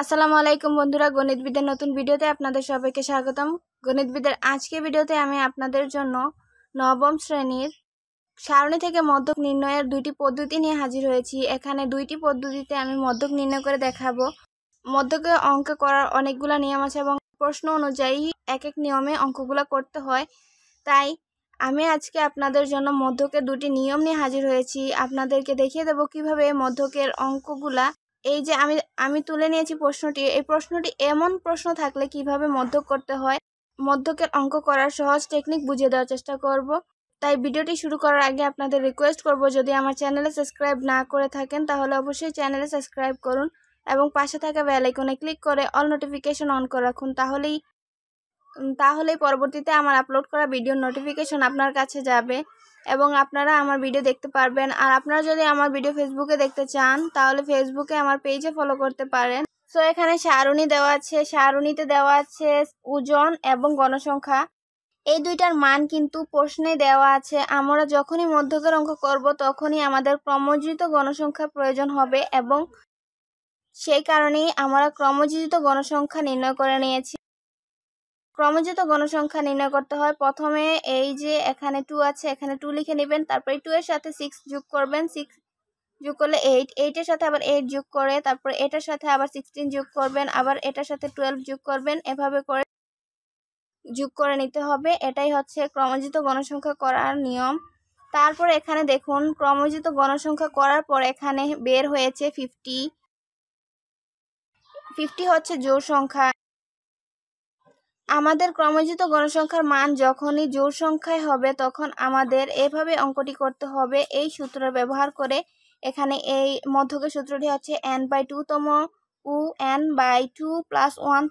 আসসালামু আলাইকুম বন্ধুরা গণিতবিদের নতুন ভিডিওতে আপনাদের সবাইকে স্বাগতম গণিতবিদের আজকে ভিডিওতে আমি আপনাদের জন্য নবম শ্রেণীর সারণী থেকে মধ্যক নির্ণয়ের দুইটি পদ্ধতি নিয়ে হাজির হয়েছি এখানে দুইটি পদ্ধতিতে আমি মধ্যক নির্ণয় করে দেখাবো মধ্যকে অঙ্ক করার অনেকগুলো নিয়ম আছে এবং প্রশ্ন অনুযায়ী এক এক নিয়মে অঙ্কগুলো করতে হয় তাই আমি আজকে আপনাদের জন্য মধ্যকের দুটি নিয়ম নিয়ে হাজির হয়েছি আপনাদেরকে দেখিয়ে দেবো কিভাবে মধ্যকের অঙ্কগুলা এই যে আমি আমি তুলে নিয়েছি প্রশ্নটি এই প্রশ্নটি এমন প্রশ্ন থাকলে কিভাবে মধ্য করতে হয় মধ্যকের অঙ্ক করার সহজ টেকনিক বুঝিয়ে দেওয়ার চেষ্টা করব তাই ভিডিওটি শুরু করার আগে আপনাদের রিকোয়েস্ট করব যদি আমার চ্যানেলে সাবস্ক্রাইব না করে থাকেন তাহলে অবশ্যই চ্যানেলে সাবস্ক্রাইব করুন এবং পাশে থাকা বেলাইকনে ক্লিক করে অল নোটিফিকেশন অন করে রাখুন তাহলেই তাহলে পরবর্তীতে আমার আপলোড করা ভিডিও নোটিফিকেশন আপনার কাছে যাবে এবং আপনারা আমার ভিডিও দেখতে পারবেন আর আপনারা যদি আমার ভিডিও ফেসবুকে দেখতে চান তাহলে ফেসবুকে আমার পেজে ফলো করতে পারেন সো এখানে সারণী দেওয়া আছে সারণীতে দেওয়া আছে ওজন এবং গণসংখ্যা এই দুইটার মান কিন্তু প্রশ্নে দেওয়া আছে আমরা যখনই মধ্যকের অঙ্ক করব তখনই আমাদের ক্রমজিত গণসংখ্যা প্রয়োজন হবে এবং সেই কারণেই আমরা ক্রমজিত গণসংখ্যা নির্ণয় করে নিয়েছি ক্রমজিত গণসংখ্যা নির্ণয় করতে হয় প্রথমে এই যে এখানে টু আছে এখানে টু লিখে নেবেন তারপরে টু এর সাথে সিক্স যোগ করবেন সিক্স যোগ করলে এইট এইটের সাথে আবার এইট যোগ করে তারপরে এটার সাথে আবার সিক্সটিন যোগ করবেন আবার এটার সাথে টুয়েলভ যোগ করবেন এভাবে করে যোগ করে নিতে হবে এটাই হচ্ছে ক্রমজিত গণসংখ্যা করার নিয়ম তারপর এখানে দেখুন ক্রমজিত গণসংখ্যা করার পর এখানে বের হয়েছে ফিফটি ফিফটি হচ্ছে জোর সংখ্যা আমাদের ক্রমজিত গণসংখ্যার মান যখনই জোড় সংখ্যায় হবে তখন আমাদের এভাবে অঙ্কটি করতে হবে এই সূত্র ব্যবহার করে এখানে এই মধ্যকে সূত্রটি হচ্ছে এন বাই টু তম উ n by two plus one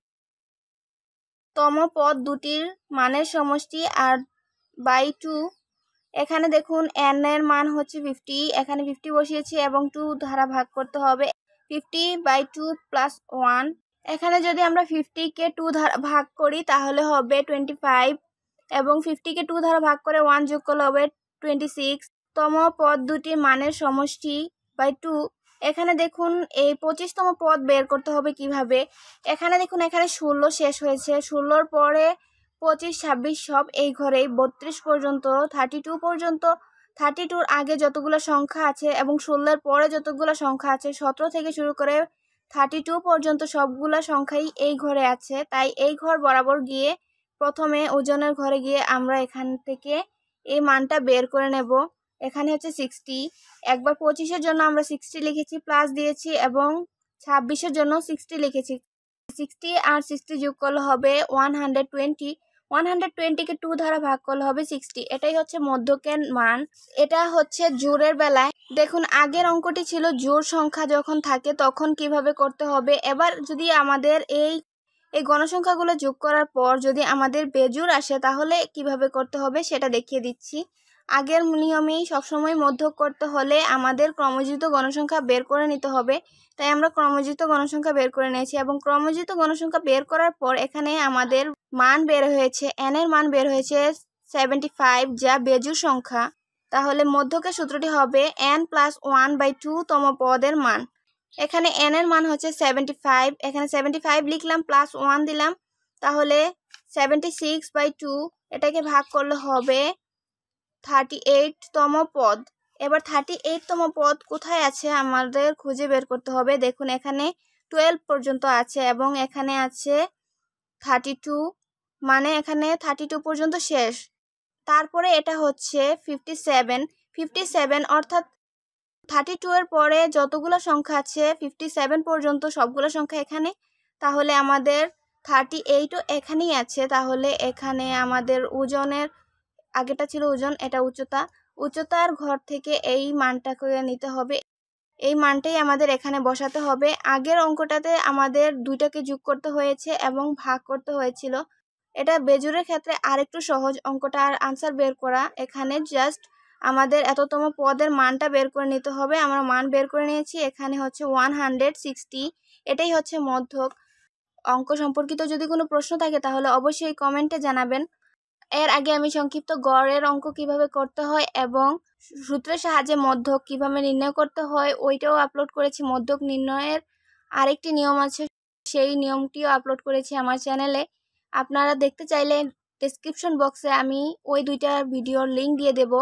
তম পদ দুটির মানের সমষ্টি আর বাই টু এখানে দেখুন এন এর মান হচ্ছে ফিফটি এখানে ফিফটি বসিয়েছি এবং টু ধারা ভাগ করতে হবে fifty by two plus one এখানে যদি আমরা ফিফটিকে টু ধারা ভাগ করি তাহলে হবে টোয়েন্টি ফাইভ এবং ফিফটিকে টু ধারা ভাগ করে ওয়ান যোগ করলে হবে টোয়েন্টি সিক্স তম পদ দুটির মানের সমষ্টি বাই টু এখানে দেখুন এই পঁচিশতম পদ বের করতে হবে কিভাবে এখানে দেখুন এখানে ষোলো শেষ হয়েছে ষোলোর পরে পঁচিশ ছাব্বিশ সব এই ঘরেই বত্রিশ পর্যন্ত থার্টি টু পর্যন্ত থার্টি টুর আগে যতগুলো সংখ্যা আছে এবং ষোলোর পরে যতগুলো সংখ্যা আছে সতেরো থেকে শুরু করে থার্টি টু পর্যন্ত সবগুলা সংখ্যাই এই ঘরে আছে তাই এই ঘর বরাবর গিয়ে প্রথমে ওজনের ঘরে গিয়ে আমরা এখান থেকে এই মানটা বের করে নেব এখানে হচ্ছে সিক্সটি একবার পঁচিশের জন্য আমরা সিক্সটি লিখেছি প্লাস দিয়েছি এবং ছাব্বিশের জন্য সিক্সটি লিখেছি সিক্সটি আর সিক্সটি যোগ করলে হবে one hundred twenty one hundred টোয়েন্টিকে টু দ্বারা ভাগ করলে হবে সিক্সটি এটাই হচ্ছে মধ্যকের মান এটা হচ্ছে জোরের বেলায় দেখুন আগের অঙ্কটি ছিল জোর সংখ্যা যখন থাকে তখন কিভাবে করতে হবে এবার যদি আমাদের এই এই গণসংখ্যাগুলো যোগ করার পর যদি আমাদের বেজুর আসে তাহলে কিভাবে করতে হবে সেটা দেখিয়ে দিচ্ছি আগের নিয়মেই সবসময় মধ্য করতে হলে আমাদের ক্রমজিত গণসংখ্যা বের করে নিতে হবে তাই আমরা ক্রমজিত গণসংখ্যা বের করে নিয়েছি এবং ক্রমজিত গণসংখ্যা বের করার পর এখানে আমাদের মান বের হয়েছে এন এর মান বের হয়েছে সেভেন্টি ফাইভ যা বেজুর সংখ্যা তাহলে মধ্যকের সূত্রটি হবে n plus one by two তম পদের মান এখানে এন এর মান হচ্ছে সেভেন্টি ফাইভ এখানে সেভেন্টি ফাইভ লিখলাম প্লাস ওয়ান দিলাম তাহলে সেভেন্টি সিক্স বাই টু এটাকে ভাগ করলে হবে থার্টি এইটতম পদ এবার থার্টি এইটতম পদ কোথায় আছে আমাদের খুঁজে বের করতে হবে দেখুন এখানে টুয়েলভ পর্যন্ত আছে এবং এখানে আছে থার্টি টু মানে এখানে থার্টি টু পর্যন্ত শেষ তারপরে এটা হচ্ছে ফিফটি সেভেন ফিফটি সেভেন অর্থাৎ থার্টি টু এর পরে যতগুলো সংখ্যা আছে ফিফটি সেভেন পর্যন্ত সবগুলো সংখ্যা এখানে তাহলে আমাদের থার্টি এইটও এখানেই আছে তাহলে এখানে আমাদের ওজনের আগেটা ছিল ওজন এটা উচ্চতা উচ্চতার ঘর থেকে এই মানটাকে নিতে হবে এই মানটাই আমাদের এখানে বসাতে হবে আগের অঙ্কটাতে আমাদের দুইটাকে যোগ করতে হয়েছে এবং ভাগ করতে হয়েছিল এটা বেজুরের ক্ষেত্রে আরেকটু সহজ অঙ্কটা আর আনসার বের করা এখানে জাস্ট আমাদের এততম পদের মানটা বের করে নিতে হবে আমরা মান বের করে নিয়েছি এখানে হচ্ছে ওয়ান হান্ড্রেড সিক্সটি এটাই হচ্ছে মধ্যক অঙ্ক সম্পর্কিত যদি কোনো প্রশ্ন থাকে তাহলে অবশ্যই কমেন্টে জানাবেন এর আগে আমি সংক্ষিপ্ত গড়ের অঙ্ক কিভাবে করতে হয় এবং সূত্রের সাহায্যে মধ্যক কিভাবে নির্ণয় করতে হয় ওইটাও আপলোড করেছি মধ্যক নির্ণয়ের আরেকটি নিয়ম আছে সেই নিয়মটিও আপলোড করেছি আমার চ্যানেলে আপনারা দেখতে চাইলে ডিসক্রিপশন বক্সে আমি ওই দুইটা ভিডিওর লিঙ্ক দিয়ে দেব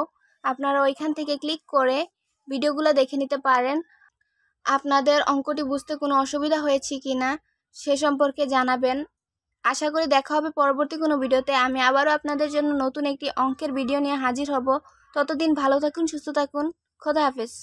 আপনারা ওইখান থেকে ক্লিক করে ভিডিওগুলো দেখে নিতে পারেন আপনাদের অঙ্কটি বুঝতে কোনো অসুবিধা হয়েছে কি না সে সম্পর্কে জানাবেন আশা করি দেখা হবে পরবর্তী কোনো ভিডিওতে আমি আবারও আপনাদের জন্য নতুন একটি অঙ্কের ভিডিও নিয়ে হাজির হব ততদিন ভালো থাকুন সুস্থ থাকুন খোদা হাফেজ